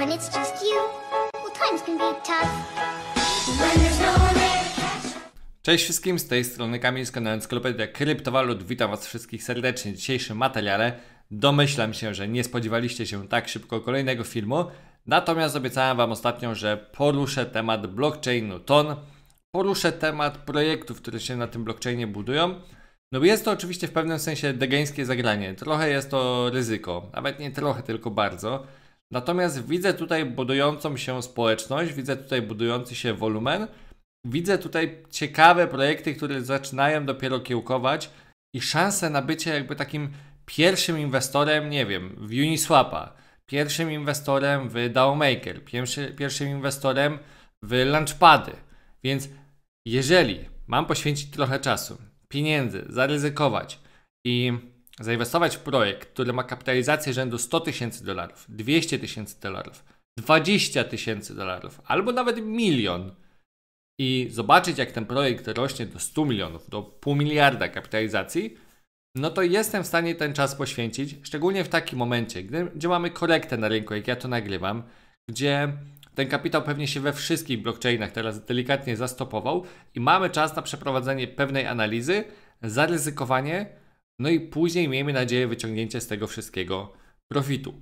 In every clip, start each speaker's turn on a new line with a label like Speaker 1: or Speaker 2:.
Speaker 1: When it's just you, well, times can be tough. No Cześć wszystkim, z tej strony Kamil z kanału Encyklopedia Kryptowalut. Witam Was wszystkich serdecznie w dzisiejszym materiale. Domyślam się, że nie spodziewaliście się tak szybko kolejnego filmu, natomiast obiecałem Wam ostatnio, że poruszę temat blockchainu TON, poruszę temat projektów, które się na tym blockchainie budują. No bo jest to oczywiście w pewnym sensie degeńskie zagranie, trochę jest to ryzyko, nawet nie trochę, tylko bardzo. Natomiast widzę tutaj budującą się społeczność, widzę tutaj budujący się wolumen, widzę tutaj ciekawe projekty, które zaczynają dopiero kiełkować i szansę na bycie jakby takim pierwszym inwestorem, nie wiem, w Uniswapa, pierwszym inwestorem w DAOmaker, pierwszy, pierwszym inwestorem w Launchpady. Więc jeżeli mam poświęcić trochę czasu, pieniędzy, zaryzykować i zainwestować w projekt, który ma kapitalizację rzędu 100 tysięcy dolarów, 200 tysięcy dolarów, 20 tysięcy dolarów albo nawet milion i zobaczyć, jak ten projekt rośnie do 100 milionów, do pół miliarda kapitalizacji, no to jestem w stanie ten czas poświęcić, szczególnie w takim momencie, gdy, gdzie mamy korektę na rynku, jak ja to nagrywam, gdzie ten kapitał pewnie się we wszystkich blockchainach teraz delikatnie zastopował i mamy czas na przeprowadzenie pewnej analizy, zaryzykowanie, no i później miejmy nadzieję wyciągnięcie z tego wszystkiego profitu.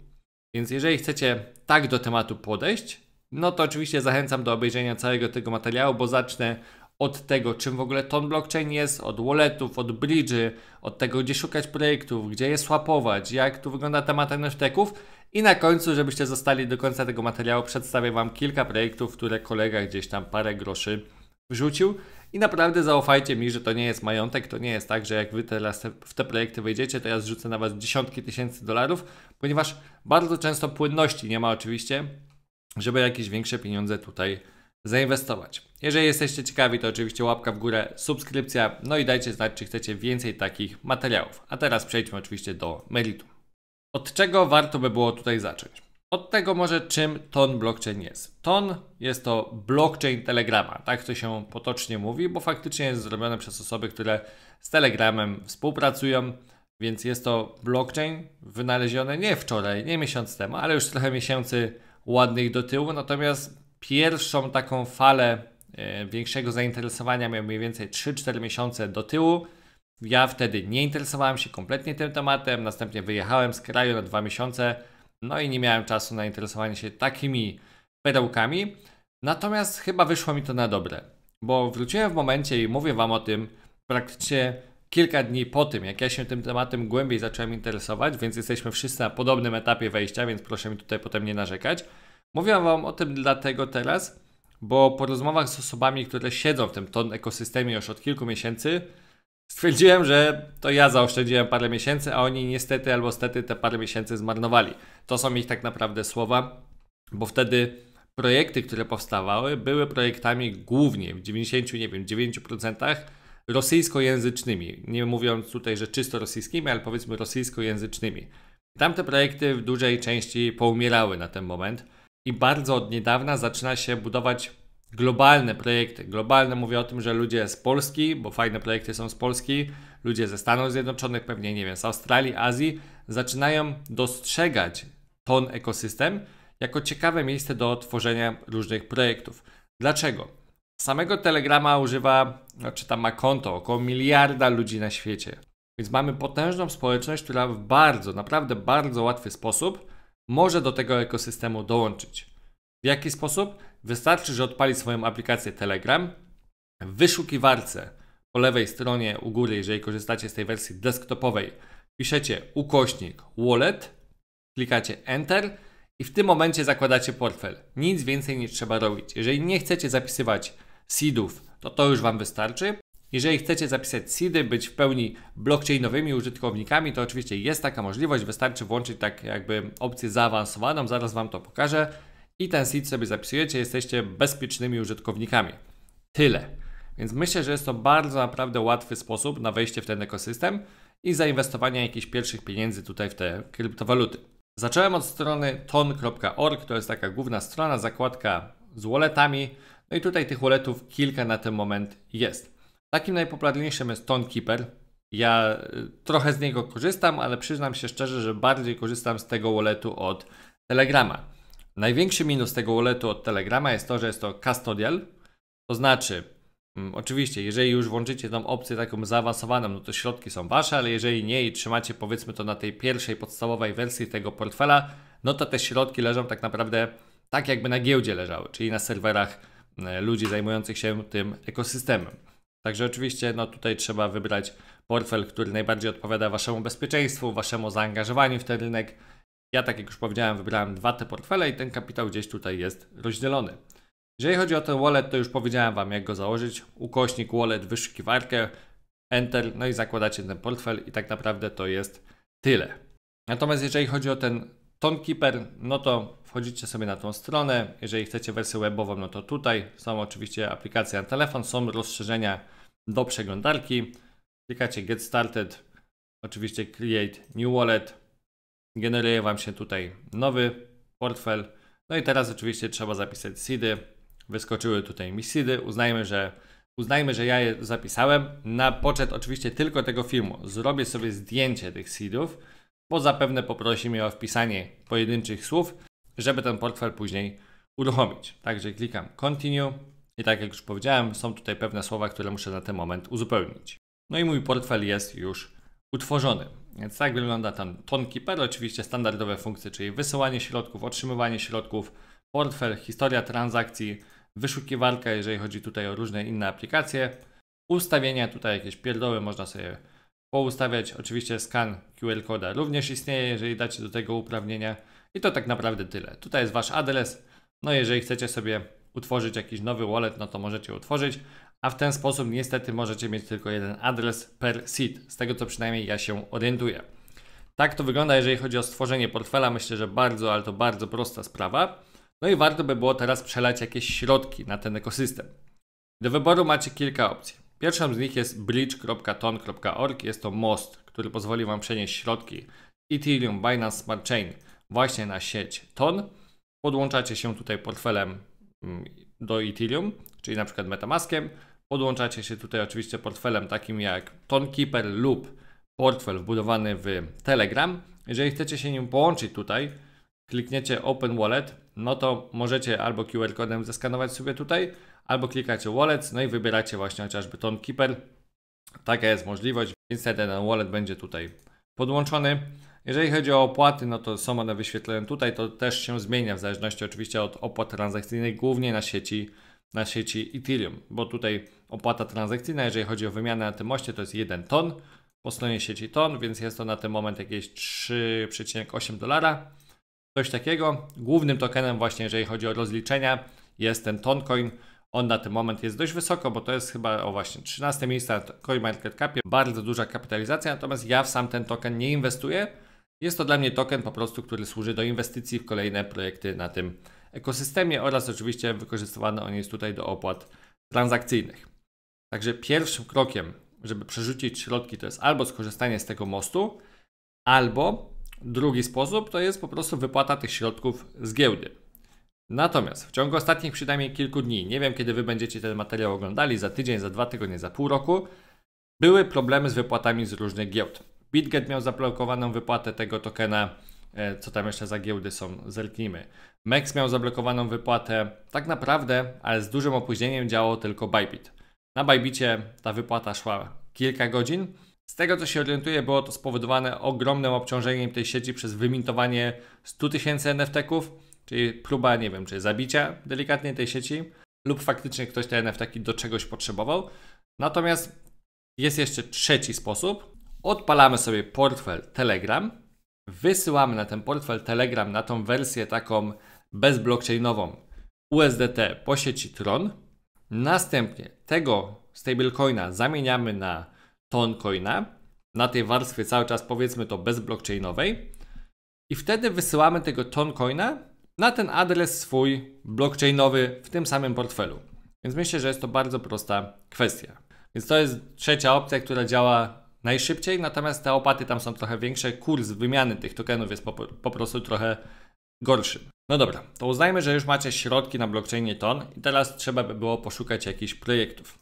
Speaker 1: Więc jeżeli chcecie tak do tematu podejść, no to oczywiście zachęcam do obejrzenia całego tego materiału, bo zacznę od tego, czym w ogóle ton blockchain jest, od walletów, od bridge'y, od tego, gdzie szukać projektów, gdzie je swapować, jak tu wygląda temat NFT-ków i na końcu, żebyście zostali do końca tego materiału, przedstawię Wam kilka projektów, które kolega gdzieś tam parę groszy wrzucił. I naprawdę zaufajcie mi, że to nie jest majątek, to nie jest tak, że jak wy teraz w te projekty wejdziecie, to ja zrzucę na was dziesiątki tysięcy dolarów, ponieważ bardzo często płynności nie ma oczywiście, żeby jakieś większe pieniądze tutaj zainwestować. Jeżeli jesteście ciekawi, to oczywiście łapka w górę, subskrypcja, no i dajcie znać, czy chcecie więcej takich materiałów. A teraz przejdźmy oczywiście do meritum. Od czego warto by było tutaj zacząć? Od tego może czym ton blockchain jest. Ton jest to blockchain Telegrama, tak to się potocznie mówi, bo faktycznie jest zrobione przez osoby, które z Telegramem współpracują, więc jest to blockchain wynaleziony nie wczoraj, nie miesiąc temu, ale już trochę miesięcy ładnych do tyłu. Natomiast pierwszą taką falę e, większego zainteresowania miał mniej więcej 3-4 miesiące do tyłu. Ja wtedy nie interesowałem się kompletnie tym tematem, następnie wyjechałem z kraju na dwa miesiące no i nie miałem czasu na interesowanie się takimi perełkami. Natomiast chyba wyszło mi to na dobre, bo wróciłem w momencie i mówię Wam o tym praktycznie kilka dni po tym, jak ja się tym tematem głębiej zacząłem interesować, więc jesteśmy wszyscy na podobnym etapie wejścia, więc proszę mi tutaj potem nie narzekać. Mówię Wam o tym dlatego teraz, bo po rozmowach z osobami, które siedzą w tym ton ekosystemie już od kilku miesięcy, Stwierdziłem, że to ja zaoszczędziłem parę miesięcy, a oni niestety albo stety te parę miesięcy zmarnowali. To są ich tak naprawdę słowa, bo wtedy projekty, które powstawały, były projektami głównie w 90, nie wiem, 9% rosyjskojęzycznymi. Nie mówiąc tutaj, że czysto rosyjskimi, ale powiedzmy rosyjskojęzycznymi. Tamte projekty w dużej części poumierały na ten moment i bardzo od niedawna zaczyna się budować globalne projekty. Globalne mówię o tym, że ludzie z Polski, bo fajne projekty są z Polski, ludzie ze Stanów Zjednoczonych, pewnie nie wiem, z Australii, Azji, zaczynają dostrzegać ton ekosystem jako ciekawe miejsce do tworzenia różnych projektów. Dlaczego? Samego Telegrama używa, czy znaczy tam ma konto około miliarda ludzi na świecie. Więc mamy potężną społeczność, która w bardzo, naprawdę bardzo łatwy sposób może do tego ekosystemu dołączyć. W jaki sposób? Wystarczy, że odpali swoją aplikację Telegram. W wyszukiwarce po lewej stronie u góry, jeżeli korzystacie z tej wersji desktopowej, piszecie ukośnik wallet, klikacie Enter i w tym momencie zakładacie portfel. Nic więcej nie trzeba robić. Jeżeli nie chcecie zapisywać seedów, to to już Wam wystarczy. Jeżeli chcecie zapisać seedy, być w pełni blockchainowymi użytkownikami, to oczywiście jest taka możliwość. Wystarczy włączyć tak jakby opcję zaawansowaną, zaraz Wam to pokażę i ten seed sobie zapisujecie, jesteście bezpiecznymi użytkownikami. Tyle. Więc myślę, że jest to bardzo naprawdę łatwy sposób na wejście w ten ekosystem i zainwestowanie jakichś pierwszych pieniędzy tutaj w te kryptowaluty. Zacząłem od strony ton.org, to jest taka główna strona, zakładka z walletami. No i tutaj tych walletów kilka na ten moment jest. Takim najpopularniejszym jest Tonkeeper. Ja y, trochę z niego korzystam, ale przyznam się szczerze, że bardziej korzystam z tego walletu od Telegrama. Największy minus tego walletu od Telegrama jest to, że jest to custodial, to znaczy, mm, oczywiście, jeżeli już włączycie tą opcję taką zaawansowaną, no to środki są wasze, ale jeżeli nie i trzymacie powiedzmy to na tej pierwszej podstawowej wersji tego portfela, no to te środki leżą tak naprawdę tak jakby na giełdzie leżały, czyli na serwerach e, ludzi zajmujących się tym ekosystemem. Także oczywiście no tutaj trzeba wybrać portfel, który najbardziej odpowiada waszemu bezpieczeństwu, waszemu zaangażowaniu w ten rynek ja, tak jak już powiedziałem, wybrałem dwa te portfele i ten kapitał gdzieś tutaj jest rozdzielony. Jeżeli chodzi o ten wallet, to już powiedziałem Wam, jak go założyć. Ukośnik, wallet, wyszukiwarkę, enter, no i zakładacie ten portfel i tak naprawdę to jest tyle. Natomiast jeżeli chodzi o ten Tonkeeper, no to wchodzicie sobie na tą stronę. Jeżeli chcecie wersję webową, no to tutaj są oczywiście aplikacje na telefon, są rozszerzenia do przeglądarki. Klikacie Get Started, oczywiście Create New Wallet, generuje Wam się tutaj nowy portfel. No i teraz oczywiście trzeba zapisać seedy. Wyskoczyły tutaj mi seedy. Uznajmy, że uznajmy, że ja je zapisałem. Na poczet oczywiście tylko tego filmu. Zrobię sobie zdjęcie tych seedów, bo zapewne poprosi mnie o wpisanie pojedynczych słów, żeby ten portfel później uruchomić. Także klikam continue i tak jak już powiedziałem, są tutaj pewne słowa, które muszę na ten moment uzupełnić. No i mój portfel jest już utworzony. Więc tak wygląda ten Tonkeeper, oczywiście standardowe funkcje, czyli wysyłanie środków, otrzymywanie środków, portfel, historia transakcji, wyszukiwarka, jeżeli chodzi tutaj o różne inne aplikacje, ustawienia, tutaj jakieś pierdoły można sobie poustawiać, oczywiście skan QR koda również istnieje, jeżeli dacie do tego uprawnienia i to tak naprawdę tyle. Tutaj jest Wasz adres, no jeżeli chcecie sobie utworzyć jakiś nowy wallet, no to możecie utworzyć, a w ten sposób niestety możecie mieć tylko jeden adres per seed. Z tego co przynajmniej ja się orientuję. Tak to wygląda, jeżeli chodzi o stworzenie portfela. Myślę, że bardzo, ale to bardzo prosta sprawa. No i warto by było teraz przelać jakieś środki na ten ekosystem. Do wyboru macie kilka opcji. Pierwszą z nich jest bridge.ton.org. Jest to most, który pozwoli Wam przenieść środki Ethereum, Binance Smart Chain właśnie na sieć TON. Podłączacie się tutaj portfelem mm, do Ethereum, czyli na przykład Metamaskiem Podłączacie się tutaj oczywiście portfelem takim jak Tonkeeper lub portfel wbudowany w Telegram. Jeżeli chcecie się nim połączyć tutaj, klikniecie Open Wallet, no to możecie albo QR kodem zeskanować sobie tutaj, albo klikacie Wallet, no i wybieracie właśnie chociażby Tonkeeper. Taka jest możliwość, więc ten wallet będzie tutaj podłączony. Jeżeli chodzi o opłaty, no to są one wyświetlone tutaj, to też się zmienia w zależności oczywiście od opłat transakcyjnych, głównie na sieci, na sieci Ethereum, bo tutaj opłata transakcyjna, jeżeli chodzi o wymianę na tym moście, to jest 1 ton po stronie sieci ton, więc jest to na ten moment jakieś 3,8 dolara. Coś takiego. Głównym tokenem właśnie, jeżeli chodzi o rozliczenia, jest ten Toncoin. On na ten moment jest dość wysoko, bo to jest chyba, o właśnie, 13 miejsce na CoinMarketCapie. Bardzo duża kapitalizacja, natomiast ja w sam ten token nie inwestuję. Jest to dla mnie token po prostu, który służy do inwestycji w kolejne projekty na tym ekosystemie oraz oczywiście wykorzystywany on jest tutaj do opłat transakcyjnych. Także pierwszym krokiem, żeby przerzucić środki, to jest albo skorzystanie z tego mostu, albo drugi sposób to jest po prostu wypłata tych środków z giełdy. Natomiast w ciągu ostatnich przynajmniej kilku dni, nie wiem kiedy Wy będziecie ten materiał oglądali, za tydzień, za dwa tygodnie, za pół roku, były problemy z wypłatami z różnych giełd. BitGet miał zablokowaną wypłatę tego tokena, e, co tam jeszcze za giełdy są, zerknijmy. MEX miał zablokowaną wypłatę, tak naprawdę, ale z dużym opóźnieniem działał tylko Bybit. Na Bajbicie ta wypłata szła kilka godzin. Z tego co się orientuję, było to spowodowane ogromnym obciążeniem tej sieci przez wymintowanie 100 tysięcy NFT-ków, czyli próba, nie wiem, czy zabicia delikatnie tej sieci, lub faktycznie ktoś te NFT-ki do czegoś potrzebował. Natomiast jest jeszcze trzeci sposób. Odpalamy sobie portfel Telegram, wysyłamy na ten portfel Telegram, na tą wersję taką bezblockchainową USDT po sieci Tron Następnie tego stablecoina zamieniamy na ton coina na tej warstwie cały czas powiedzmy to bez blockchainowej i wtedy wysyłamy tego ton coina na ten adres swój blockchainowy w tym samym portfelu. Więc myślę, że jest to bardzo prosta kwestia. Więc to jest trzecia opcja, która działa najszybciej, natomiast te opaty tam są trochę większe. Kurs wymiany tych tokenów jest po, po prostu trochę gorszym. No dobra, to uznajmy, że już macie środki na blockchainie TON i teraz trzeba by było poszukać jakichś projektów.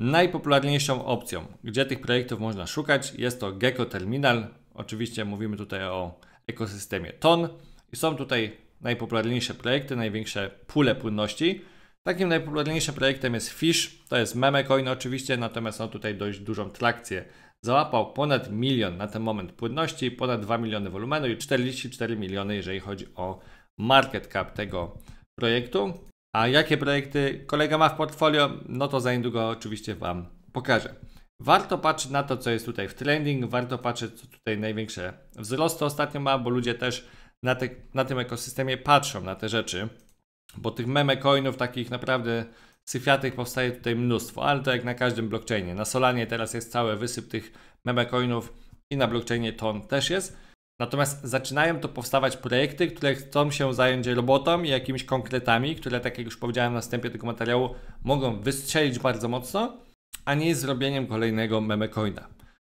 Speaker 1: Najpopularniejszą opcją, gdzie tych projektów można szukać, jest to Gecko Terminal. Oczywiście mówimy tutaj o ekosystemie TON i są tutaj najpopularniejsze projekty, największe pule płynności. Takim najpopularniejszym projektem jest Fish, to jest meme coin oczywiście, natomiast on tutaj dość dużą trakcję załapał ponad milion na ten moment płynności, ponad 2 miliony wolumenu i 44 miliony, jeżeli chodzi o market cap tego projektu. A jakie projekty kolega ma w portfolio, no to za niedługo oczywiście Wam pokażę. Warto patrzeć na to, co jest tutaj w trending, warto patrzeć, co tutaj największe wzrosty ostatnio ma, bo ludzie też na, te, na tym ekosystemie patrzą na te rzeczy, bo tych meme coinów takich naprawdę Cyfiatek powstaje tutaj mnóstwo, ale to jak na każdym blockchainie. Na Solanie teraz jest cały wysyp tych memecoinów i na blockchainie TON też jest. Natomiast zaczynają to powstawać projekty, które chcą się zająć robotą i jakimiś konkretami, które, tak jak już powiedziałem na wstępie tego materiału, mogą wystrzelić bardzo mocno, a nie zrobieniem kolejnego memecoina.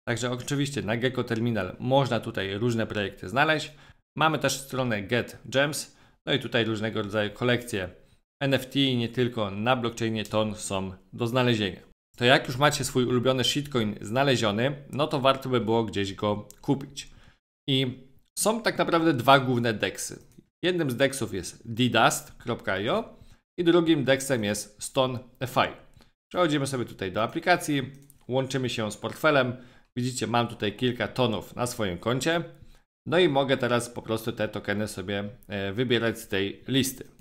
Speaker 1: Także oczywiście na Gecko Terminal można tutaj różne projekty znaleźć. Mamy też stronę Get Gems, no i tutaj różnego rodzaju kolekcje NFT i nie tylko na blockchainie TON są do znalezienia. To jak już macie swój ulubiony shitcoin znaleziony, no to warto by było gdzieś go kupić. I są tak naprawdę dwa główne deksy. Jednym z deksów jest ddust.io i drugim deksem jest StoneFi. Przechodzimy sobie tutaj do aplikacji, łączymy się z portfelem. Widzicie, mam tutaj kilka tonów na swoim koncie. No i mogę teraz po prostu te tokeny sobie e, wybierać z tej listy.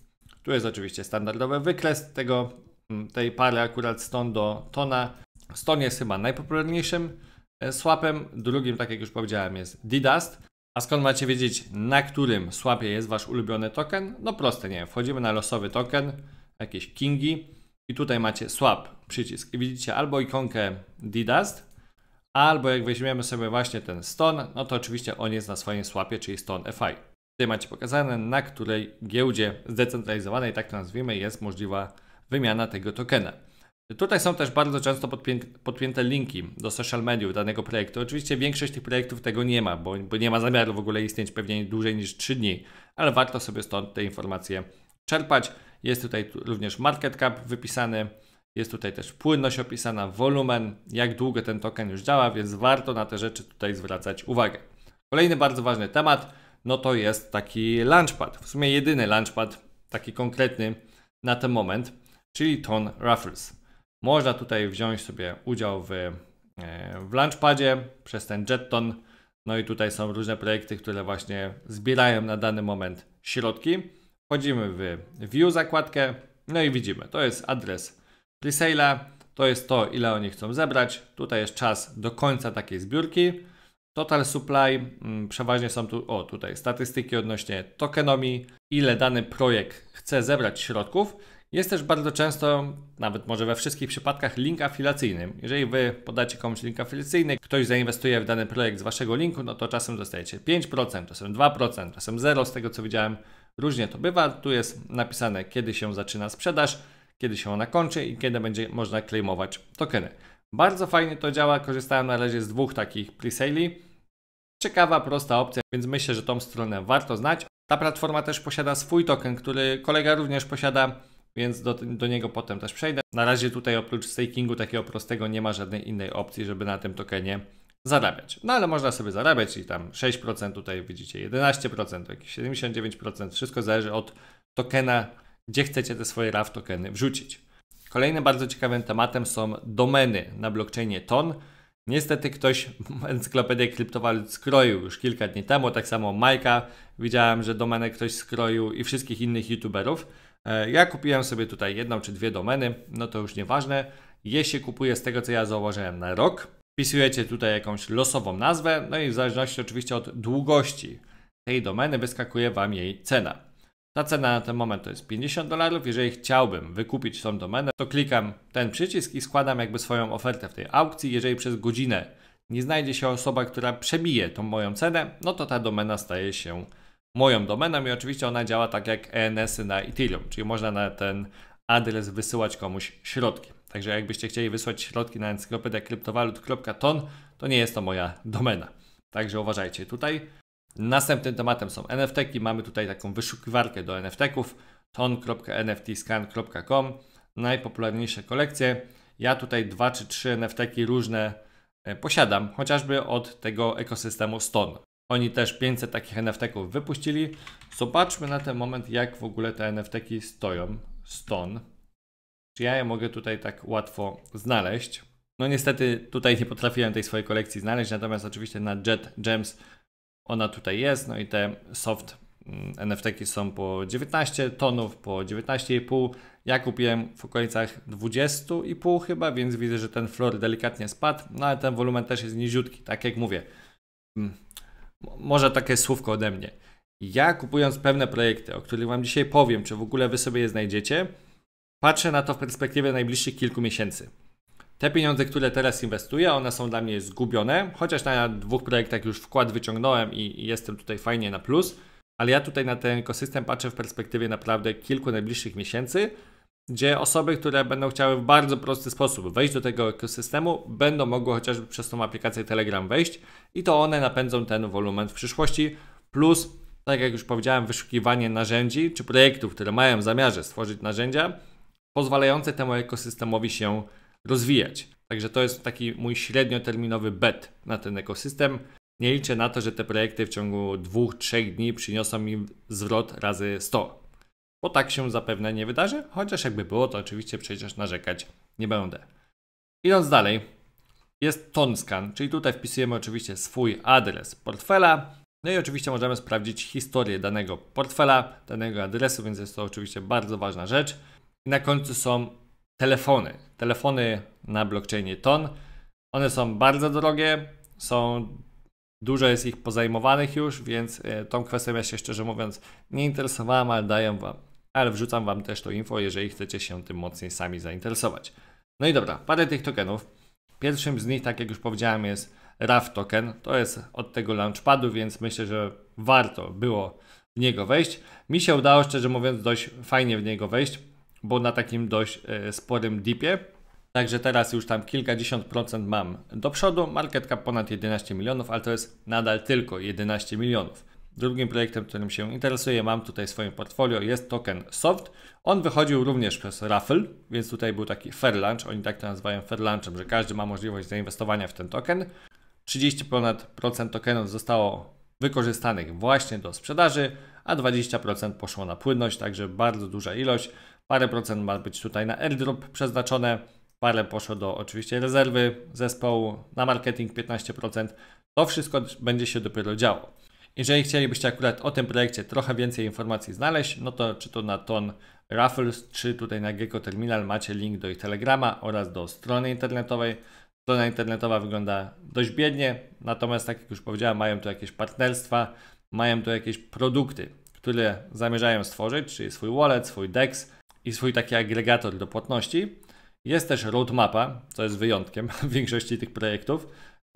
Speaker 1: Tu jest oczywiście standardowy wykres tego, mm, tej pary akurat stąd do tona. Ston jest chyba najpopularniejszym e, swapem. Drugim, tak jak już powiedziałem, jest Didast. A skąd macie wiedzieć, na którym swapie jest wasz ulubiony token? No proste, nie Wchodzimy na losowy token, jakieś kingi i tutaj macie swap, przycisk. I widzicie albo ikonkę Didast, albo jak weźmiemy sobie właśnie ten Stone, no to oczywiście on jest na swoim swapie, czyli Stone FI. Tutaj macie pokazane, na której giełdzie zdecentralizowanej, tak to nazwijmy, jest możliwa wymiana tego tokena. Tutaj są też bardzo często podpięte linki do social mediów danego projektu. Oczywiście większość tych projektów tego nie ma, bo, bo nie ma zamiaru w ogóle istnieć pewnie dłużej niż 3 dni, ale warto sobie stąd te informacje czerpać. Jest tutaj również market cap wypisany, jest tutaj też płynność opisana, wolumen, jak długo ten token już działa, więc warto na te rzeczy tutaj zwracać uwagę. Kolejny bardzo ważny temat no to jest taki launchpad, w sumie jedyny launchpad, taki konkretny na ten moment, czyli Ton Raffles. Można tutaj wziąć sobie udział w, e, w launchpadzie przez ten Jetton, no i tutaj są różne projekty, które właśnie zbierają na dany moment środki. Wchodzimy w View zakładkę, no i widzimy, to jest adres presale'a, to jest to, ile oni chcą zebrać. Tutaj jest czas do końca takiej zbiórki. Total supply, mm, przeważnie są tu, o tutaj, statystyki odnośnie tokenomii, ile dany projekt chce zebrać środków. Jest też bardzo często, nawet może we wszystkich przypadkach, link afiliacyjny. Jeżeli Wy podacie komuś link afiliacyjny, ktoś zainwestuje w dany projekt z Waszego linku, no to czasem dostajecie 5%, czasem 2%, czasem 0% z tego co widziałem. Różnie to bywa. Tu jest napisane, kiedy się zaczyna sprzedaż, kiedy się ona kończy i kiedy będzie można claimować tokeny. Bardzo fajnie to działa. Korzystałem na razie z dwóch takich presali. Ciekawa, prosta opcja, więc myślę, że tą stronę warto znać. Ta platforma też posiada swój token, który kolega również posiada, więc do, do niego potem też przejdę. Na razie tutaj oprócz stakingu takiego prostego nie ma żadnej innej opcji, żeby na tym tokenie zarabiać. No ale można sobie zarabiać i tam 6%, tutaj widzicie 11%, jakieś 79%, wszystko zależy od tokena, gdzie chcecie te swoje raw tokeny wrzucić. Kolejnym bardzo ciekawym tematem są domeny na blockchainie TON. Niestety ktoś encyklopedię kryptowalut skroił już kilka dni temu, tak samo Majka, widziałem, że domenę ktoś skroił i wszystkich innych youtuberów. E, ja kupiłem sobie tutaj jedną czy dwie domeny, no to już nieważne. Jeśli kupuję z tego, co ja zauważyłem na rok, wpisujecie tutaj jakąś losową nazwę, no i w zależności oczywiście od długości tej domeny wyskakuje Wam jej cena. Ta cena na ten moment to jest 50 dolarów. Jeżeli chciałbym wykupić tą domenę, to klikam ten przycisk i składam jakby swoją ofertę w tej aukcji. Jeżeli przez godzinę nie znajdzie się osoba, która przebije tą moją cenę, no to ta domena staje się moją domeną i oczywiście ona działa tak jak ENS-y na Ethereum, czyli można na ten adres wysyłać komuś środki. Także jakbyście chcieli wysłać środki na encyklopedię kryptowalut.ton, to nie jest to moja domena. Także uważajcie tutaj. Następnym tematem są NFT. -ki. Mamy tutaj taką wyszukiwarkę do NFT-ków ton.nftscan.com. Najpopularniejsze kolekcje. Ja tutaj dwa czy trzy NFT różne e, posiadam, chociażby od tego ekosystemu Stone. Oni też 500 takich nft wypuścili. Zobaczmy na ten moment, jak w ogóle te nft stoją. Stone. Czy ja je mogę tutaj tak łatwo znaleźć? No niestety tutaj nie potrafiłem tej swojej kolekcji znaleźć, natomiast oczywiście na Jet Gems ona tutaj jest, no i te soft mm, nft są po 19 tonów, po 19,5. Ja kupiłem w okolicach 20,5 chyba, więc widzę, że ten floor delikatnie spadł, no ale ten wolumen też jest niziutki, tak jak mówię. Mm, może takie słówko ode mnie. Ja kupując pewne projekty, o których Wam dzisiaj powiem, czy w ogóle Wy sobie je znajdziecie, patrzę na to w perspektywie najbliższych kilku miesięcy. Te pieniądze, które teraz inwestuję, one są dla mnie zgubione, chociaż na dwóch projektach już wkład wyciągnąłem i jestem tutaj fajnie na plus, ale ja tutaj na ten ekosystem patrzę w perspektywie naprawdę kilku najbliższych miesięcy, gdzie osoby, które będą chciały w bardzo prosty sposób wejść do tego ekosystemu, będą mogły chociażby przez tą aplikację Telegram wejść i to one napędzą ten wolumen w przyszłości. Plus, tak jak już powiedziałem, wyszukiwanie narzędzi czy projektów, które mają w zamiarze stworzyć narzędzia pozwalające temu ekosystemowi się rozwijać rozwijać. Także to jest taki mój średnioterminowy bet na ten ekosystem. Nie liczę na to, że te projekty w ciągu 2-3 dni przyniosą mi zwrot razy 100, bo tak się zapewne nie wydarzy, chociaż jakby było, to oczywiście przecież narzekać nie będę. Idąc dalej, jest TonScan, czyli tutaj wpisujemy oczywiście swój adres portfela, no i oczywiście możemy sprawdzić historię danego portfela, danego adresu, więc jest to oczywiście bardzo ważna rzecz. I na końcu są telefony. Telefony na blockchainie TON. One są bardzo drogie, są dużo jest ich pozajmowanych już, więc e, tą kwestią ja się szczerze mówiąc nie interesowałem, ale daję wam, ale wrzucam wam też to info, jeżeli chcecie się tym mocniej sami zainteresować. No i dobra, parę tych tokenów. Pierwszym z nich, tak jak już powiedziałem, jest RAF token. To jest od tego launchpadu, więc myślę, że warto było w niego wejść. Mi się udało, szczerze mówiąc, dość fajnie w niego wejść bo na takim dość e, sporym dipie. Także teraz już tam kilkadziesiąt procent mam do przodu, market cap ponad 11 milionów, ale to jest nadal tylko 11 milionów. Drugim projektem, którym się interesuję, mam tutaj w swoim portfolio, jest token Soft. On wychodził również przez Raffle, więc tutaj był taki fair lunch, oni tak to nazywają fair lunchem, że każdy ma możliwość zainwestowania w ten token. 30 ponad procent tokenów zostało wykorzystanych właśnie do sprzedaży, a 20% poszło na płynność, także bardzo duża ilość. Parę procent ma być tutaj na airdrop przeznaczone, parę poszło do oczywiście rezerwy zespołu, na marketing 15%. To wszystko będzie się dopiero działo. Jeżeli chcielibyście akurat o tym projekcie trochę więcej informacji znaleźć, no to czy to na Ton Raffles, czy tutaj na Gecko Terminal macie link do ich Telegrama oraz do strony internetowej. Strona internetowa wygląda dość biednie, natomiast tak jak już powiedziałem, mają tu jakieś partnerstwa, mają tu jakieś produkty, które zamierzają stworzyć, czyli swój wallet, swój DEX, i swój taki agregator do płatności. Jest też roadmapa, co jest wyjątkiem w większości tych projektów.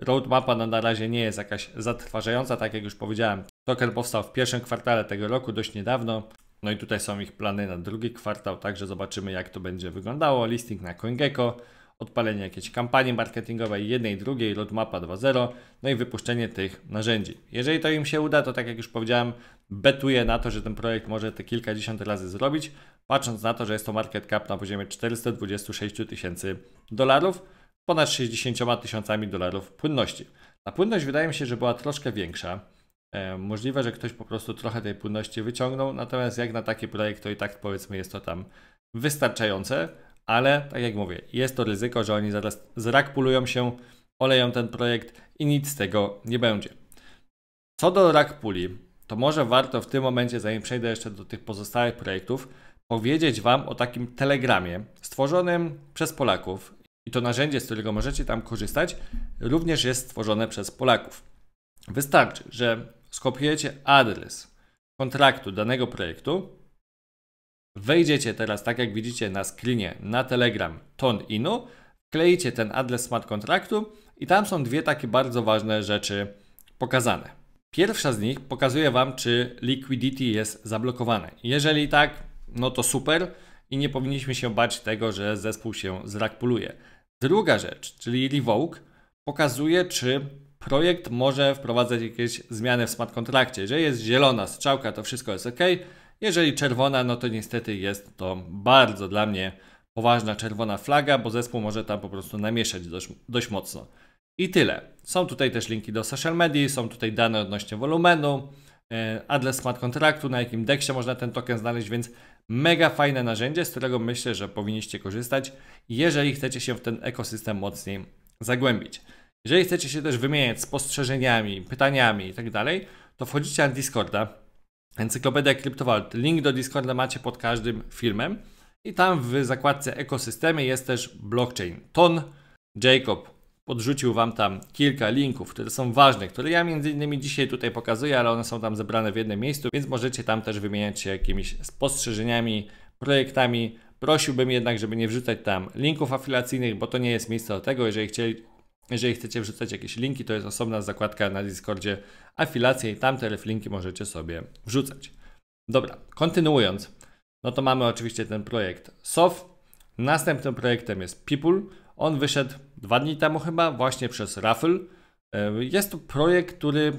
Speaker 1: Roadmapa na razie nie jest jakaś zatrważająca, tak jak już powiedziałem. Token powstał w pierwszym kwartale tego roku, dość niedawno. No i tutaj są ich plany na drugi kwartał, także zobaczymy jak to będzie wyglądało. Listing na CoinGecko odpalenie jakiejś kampanii marketingowej, jednej, drugiej, roadmapa 2.0, no i wypuszczenie tych narzędzi. Jeżeli to im się uda, to tak jak już powiedziałem, betuję na to, że ten projekt może te kilkadziesiąt razy zrobić, patrząc na to, że jest to market cap na poziomie 426 tysięcy dolarów, ponad 60 tysiącami dolarów płynności. Ta płynność wydaje mi się, że była troszkę większa. E, możliwe, że ktoś po prostu trochę tej płynności wyciągnął, natomiast jak na taki projekt, to i tak powiedzmy jest to tam wystarczające ale tak jak mówię, jest to ryzyko, że oni zaraz zrakpulują się, oleją ten projekt i nic z tego nie będzie. Co do rakpuli, to może warto w tym momencie, zanim przejdę jeszcze do tych pozostałych projektów, powiedzieć Wam o takim telegramie stworzonym przez Polaków. I to narzędzie, z którego możecie tam korzystać, również jest stworzone przez Polaków. Wystarczy, że skopiujecie adres kontraktu danego projektu Wejdziecie teraz, tak jak widzicie na screenie, na Telegram Ton Inu, kleicie ten adres smart kontraktu i tam są dwie takie bardzo ważne rzeczy pokazane. Pierwsza z nich pokazuje Wam, czy liquidity jest zablokowane. Jeżeli tak, no to super i nie powinniśmy się bać tego, że zespół się zrakpuluje. Druga rzecz, czyli revoke, pokazuje, czy projekt może wprowadzać jakieś zmiany w smart kontrakcie. Jeżeli jest zielona strzałka, to wszystko jest ok. Jeżeli czerwona, no to niestety jest to bardzo dla mnie poważna czerwona flaga, bo zespół może tam po prostu namieszać dość, dość mocno. I tyle. Są tutaj też linki do social media, są tutaj dane odnośnie wolumenu, e, adres smart kontraktu, na jakim deksie można ten token znaleźć, więc mega fajne narzędzie, z którego myślę, że powinniście korzystać, jeżeli chcecie się w ten ekosystem mocniej zagłębić. Jeżeli chcecie się też wymieniać spostrzeżeniami, pytaniami itd., tak to wchodzicie na Discorda, Encyklopedia Kryptowalut. Link do Discorda macie pod każdym filmem. I tam w zakładce ekosystemie jest też blockchain. Ton Jacob podrzucił Wam tam kilka linków, które są ważne, które ja między innymi dzisiaj tutaj pokazuję, ale one są tam zebrane w jednym miejscu, więc możecie tam też wymieniać się jakimiś spostrzeżeniami, projektami. Prosiłbym jednak, żeby nie wrzucać tam linków afiliacyjnych, bo to nie jest miejsce do tego. Jeżeli chcieli, jeżeli chcecie wrzucać jakieś linki, to jest osobna zakładka na Discordzie afilacje i tam te linki możecie sobie wrzucać. Dobra, kontynuując, no to mamy oczywiście ten projekt SOF. Następnym projektem jest People. On wyszedł dwa dni temu chyba, właśnie przez Raffle. E, jest to projekt, który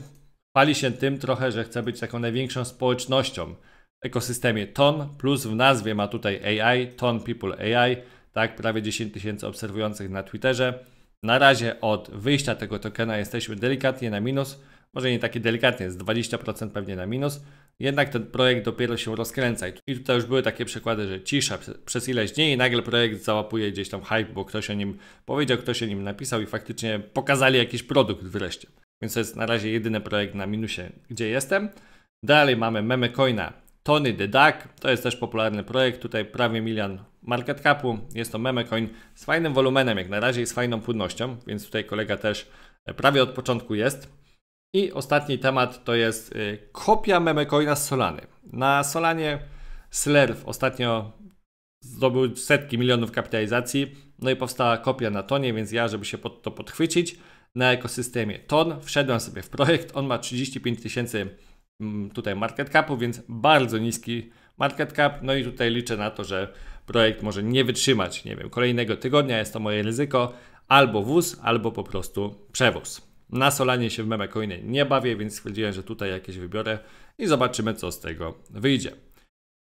Speaker 1: pali się tym trochę, że chce być taką największą społecznością w ekosystemie TON, plus w nazwie ma tutaj AI, TON People AI, tak, prawie 10 tysięcy obserwujących na Twitterze. Na razie od wyjścia tego tokena jesteśmy delikatnie na minus, może nie takie delikatnie, z 20% pewnie na minus, jednak ten projekt dopiero się rozkręca. I tutaj już były takie przykłady, że cisza przez ileś dni i nagle projekt załapuje gdzieś tam hype, bo ktoś o nim powiedział, ktoś o nim napisał i faktycznie pokazali jakiś produkt wreszcie. Więc to jest na razie jedyny projekt na minusie, gdzie jestem. Dalej mamy meme coina Tony the Duck, to jest też popularny projekt, tutaj prawie milion market capu, jest to meme coin z fajnym wolumenem jak na razie i z fajną płynnością, więc tutaj kolega też e, prawie od początku jest. I ostatni temat to jest e, kopia meme coina z Solany. Na Solanie Slurf ostatnio zdobył setki milionów kapitalizacji, no i powstała kopia na Tonie, więc ja, żeby się pod to podchwycić, na ekosystemie Ton wszedłem sobie w projekt, on ma 35 tysięcy tutaj market capu, więc bardzo niski market cap. No i tutaj liczę na to, że projekt może nie wytrzymać, nie wiem, kolejnego tygodnia, jest to moje ryzyko, albo wóz, albo po prostu przewóz. Na Solanie się w memecoiny nie bawię, więc stwierdziłem, że tutaj jakieś wybiorę i zobaczymy, co z tego wyjdzie.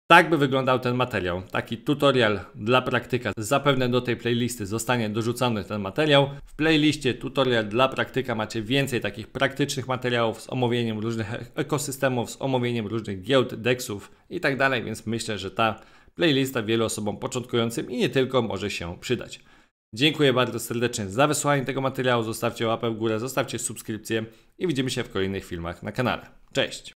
Speaker 1: Tak by wyglądał ten materiał. Taki tutorial dla praktyka. Zapewne do tej playlisty zostanie dorzucony ten materiał. W playliście tutorial dla praktyka macie więcej takich praktycznych materiałów z omówieniem różnych e- ekosystemów, z omówieniem różnych giełd, deksów i tak dalej, więc myślę, że ta playlista wielu osobom początkującym i nie tylko może się przydać. Dziękuję bardzo serdecznie za wysłanie tego materiału. Zostawcie łapę w górę, zostawcie subskrypcję i widzimy się w kolejnych filmach na kanale. Cześć!